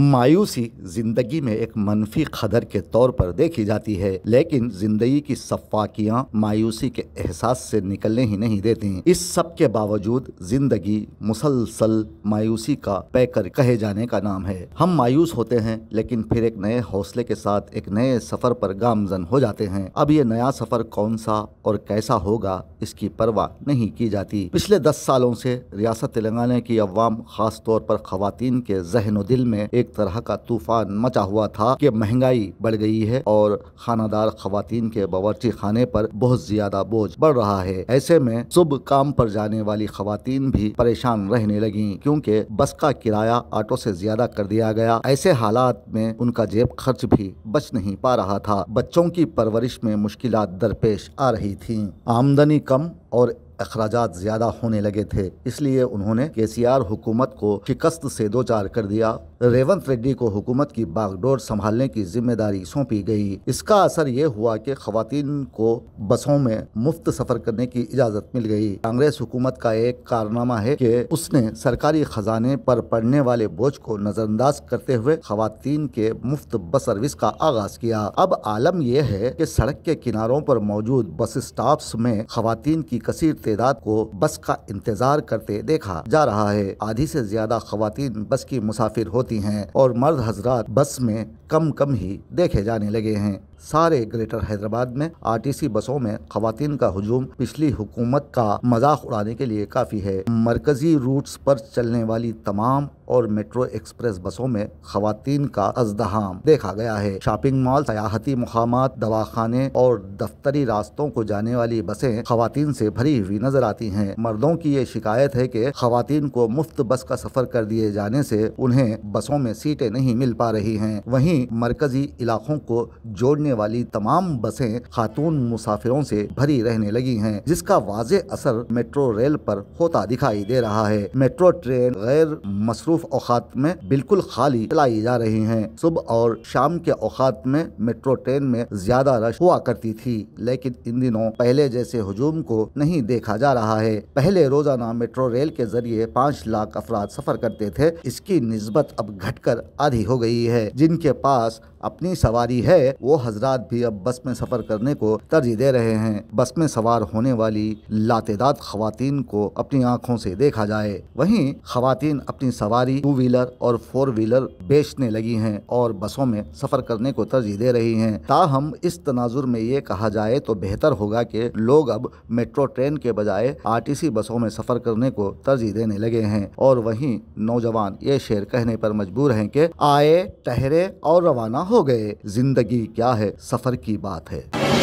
मायूसी जिंदगी में एक मनफी खदर के तौर पर देखी जाती है लेकिन जिंदगी की सफाकियाँ मायूसी के एहसास से निकलने ही नहीं देती इस सब के बावजूद जिंदगी मुसलसल मायूसी का पैकर कहे जाने का नाम है हम मायूस होते हैं लेकिन फिर एक नए हौसले के साथ एक नए सफर पर गामजन हो जाते हैं अब ये नया सफर कौन सा और कैसा होगा इसकी परवाह नहीं की जाती पिछले दस सालों से रियासत तेलंगाना की अवाम खास तौर पर खातन के जहनो दिल में एक एक तरह का तूफान मचा हुआ था कि महंगाई बढ़ गई है और खानादार खातन के बावर्ची खाने पर बहुत ज्यादा बोझ बढ़ रहा है ऐसे में सुबह काम पर जाने वाली खातन भी परेशान रहने लगी क्योंकि बस का किराया ऑटो से ज्यादा कर दिया गया ऐसे हालात में उनका जेब खर्च भी बच नहीं पा रहा था बच्चों की परवरिश में मुश्किल दरपेश आ रही थी आमदनी कम और अखराज ज़्यादा होने लगे थे इसलिए उन्होंने के सी आर हुकूमत को शिकस्त से दो चार कर दिया रेवंत रेड्डी को हुकूमत की बागडोर संभालने की जिम्मेदारी सौंपी गई इसका असर ये हुआ कि खातन को बसों में मुफ्त सफर करने की इजाजत मिल गई कांग्रेस हुकूमत का एक कारनामा है कि उसने सरकारी खजाने पर पड़ने वाले बोझ को नजरअंदाज करते हुए खातन के मुफ्त बस सर्विस का आगाज किया अब आलम यह है कि सड़क के किनारों पर मौजूद बस स्टॉप में खातन की कसीर तदाद को बस का इंतजार करते देखा जा रहा है आधी से ज्यादा खातन बस की मुसाफिर होती होती हैं और मर्द हजरात बस में कम कम ही देखे जाने लगे हैं सारे ग्रेटर हैदराबाद में आरटीसी बसों में खातन का हजूम पिछली हुकूमत का मजाक उड़ाने के लिए काफ़ी है मरकजी रूट्स पर चलने वाली तमाम और मेट्रो एक्सप्रेस बसों में खातन का अजदहाम देखा गया है शॉपिंग मॉल सयाहती मुकाम दवाखाने और दफ्तरी रास्तों को जाने वाली बसें खातन से भरी हुई नजर आती हैं मर्दों की ये शिकायत है कि खातन को मुफ्त बस का सफर कर दिए जाने से उन्हें बसों में सीटें नहीं मिल पा रही हैं वहीं मरकजी इलाकों को जोड़ने आने वाली तमाम बसें खातून मुसाफिरों से भरी रहने लगी हैं जिसका वाज असर मेट्रो रेल पर होता दिखाई दे रहा है मेट्रो ट्रेन गैर मसरूफ औकात में बिल्कुल खाली चलाई जा रही है सुबह और शाम के औकात में मेट्रो ट्रेन में ज्यादा रश हुआ करती थी लेकिन इन दिनों पहले जैसे हजूम को नहीं देखा जा रहा है पहले रोजाना मेट्रो रेल के जरिए पाँच लाख अफराद सफर करते थे इसकी नस्बत अब घटकर आधी हो गई है जिनके पास अपनी सवारी है वो हजरात भी अब बस में सफर करने को तरजीह दे रहे हैं बस में सवार होने वाली लातेदार खातन को अपनी आँखों से देखा जाए वहीं खातन अपनी सवारी टू व्हीलर और फोर व्हीलर बेचने लगी हैं और बसों में सफर करने को तरजीह दे रही हैं ताहम इस तनाजुर में ये कहा जाए तो बेहतर होगा कि लोग अब मेट्रो ट्रेन के बजाय सी बसों में सफर करने को तरजीह देने लगे हैं और वहीं नौजवान ये शेर कहने पर मजबूर हैं कि आए ठहरे और रवाना हो गए जिंदगी क्या है सफर की बात है